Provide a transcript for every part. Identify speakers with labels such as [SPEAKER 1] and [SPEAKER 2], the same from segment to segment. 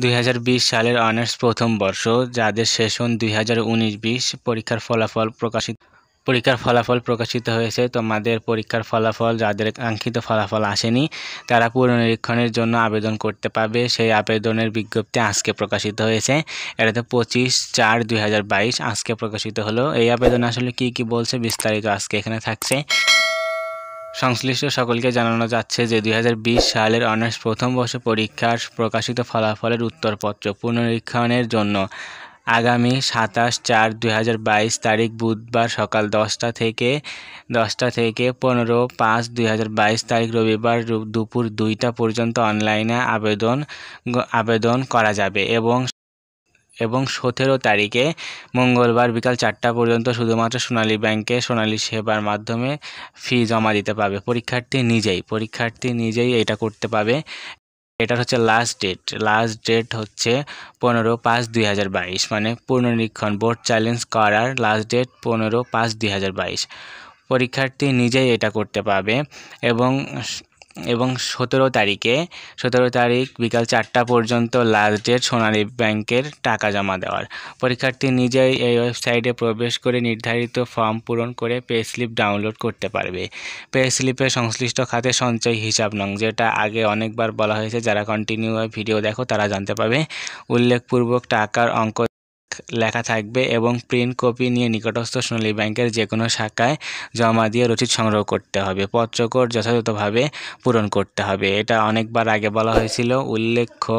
[SPEAKER 1] দুই সালের অনার্স প্রথম বর্ষ যাদের সেশন দুই হাজার পরীক্ষার ফলাফল প্রকাশিত পরীক্ষার ফলাফল প্রকাশিত হয়েছে তোমাদের পরীক্ষার ফলাফল যাদের কাঙ্ক্ষিত ফলাফল আসেনি তারা পুনরীক্ষণের জন্য আবেদন করতে পারবে সেই আবেদনের বিজ্ঞপ্তি আজকে প্রকাশিত হয়েছে এটাতে পঁচিশ চার দুই আজকে প্রকাশিত হলো এই আবেদন আসলে কি কি বলছে বিস্তারিত আজকে এখানে থাকছে সংশ্লিষ্ট সকলকে জানানো যাচ্ছে যে দুই সালের অনার্স প্রথম বর্ষ পরীক্ষার প্রকাশিত ফলাফলের উত্তরপত্র পুনরীক্ষণের জন্য আগামী সাতাশ চার দুই তারিখ বুধবার সকাল দশটা থেকে দশটা থেকে পনেরো পাঁচ দুই তারিখ রবিবার দুপুর দুইটা পর্যন্ত অনলাইনে আবেদন আবেদন করা যাবে এবং এবং সতেরো তারিখে মঙ্গলবার বিকাল চারটা পর্যন্ত শুধুমাত্র সোনালী ব্যাংকে সোনালী সেবার মাধ্যমে ফি জমা দিতে পারবে পরীক্ষার্থী নিজেই পরীক্ষার্থী নিজেই এটা করতে পাবে এটার হচ্ছে লাস্ট ডেট লাস্ট ডেট হচ্ছে পনেরো পাঁচ দুই হাজার বাইশ মানে পুনরীক্ষণ বোর্ড চ্যালেঞ্জ করার লাস্ট ডেট পনেরো পাঁচ দুই হাজার বাইশ পরীক্ষার্থী নিজেই এটা করতে পাবে এবং এবং সতেরো তারিখে সতেরো তারিখ বিকাল চারটা পর্যন্ত লাস্ট ডেট সোনালী ব্যাংকের টাকা জমা দেওয়ার পরীক্ষার্থী নিজেই এই ওয়েবসাইটে প্রবেশ করে নির্ধারিত ফর্ম পূরণ করে পে স্লিপ ডাউনলোড করতে পারবে পে স্লিপে সংশ্লিষ্ট খাতে সঞ্চয় হিসাব নং যেটা আগে অনেকবার বলা হয়েছে যারা কন্টিনিউ ভিডিও দেখো তারা জানতে পারবে উল্লেখপূর্বক টাকার অঙ্ক লেখা থাকবে এবং প্রিন্ট কপি নিয়ে নিকটস্থ সোনালী ব্যাংকের যে কোনো শাখায় জমা দিয়ে রসিদ সংগ্রহ করতে হবে পত্রকর যথাযথভাবে পূরণ করতে হবে এটা অনেকবার আগে বলা হয়েছিল উল্লেখ্য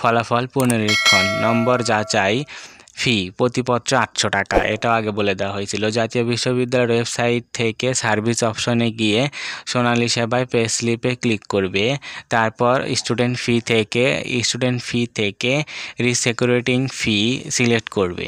[SPEAKER 1] ফলাফল পুনরীক্ষণ নম্বর যাচাই ফি প্রতিপত্র আটশো টাকা এটাও আগে বলে দেওয়া হয়েছিল জাতীয় বিশ্ববিদ্যালয়ের ওয়েবসাইট থেকে সার্ভিস অপশনে গিয়ে সোনালি সেবায় পে স্লিপে ক্লিক করবে তারপর স্টুডেন্ট ফি থেকে স্টুডেন্ট ফি থেকে রিসেকিউরিটিং ফি সিলেক্ট করবে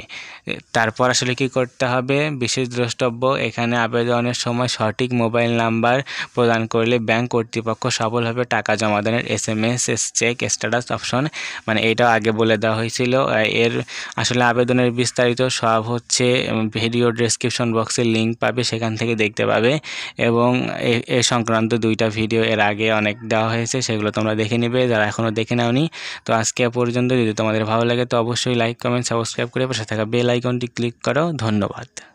[SPEAKER 1] তারপর আসলে কি করতে হবে বিশেষ দ্রষ্টব্য এখানে আবেদনের সময় সঠিক মোবাইল নাম্বার প্রদান করলে ব্যাংক কর্তৃপক্ষ সফলভাবে টাকা জমা দেনের S M S check status option মানে এটাও আগে বলে দেওয়া হয়েছিল এর আসলে আবেদন আবেদনের বিস্তারিত সব হচ্ছে ভিডিও ডেসক্রিপশন বক্সে লিঙ্ক পাবে সেখান থেকে দেখতে পাবে এবং এ সংক্রান্ত দুইটা ভিডিও এর আগে অনেক দেওয়া হয়েছে সেগুলো তোমরা দেখে নেবে যারা এখনও দেখে নাওনি তো আজকে পর্যন্ত যদি তোমাদের ভালো লাগে তো অবশ্যই লাইক কমেন্ট সাবস্ক্রাইব করে পাশে থাকা বেল আইকনটি ক্লিক করো ধন্যবাদ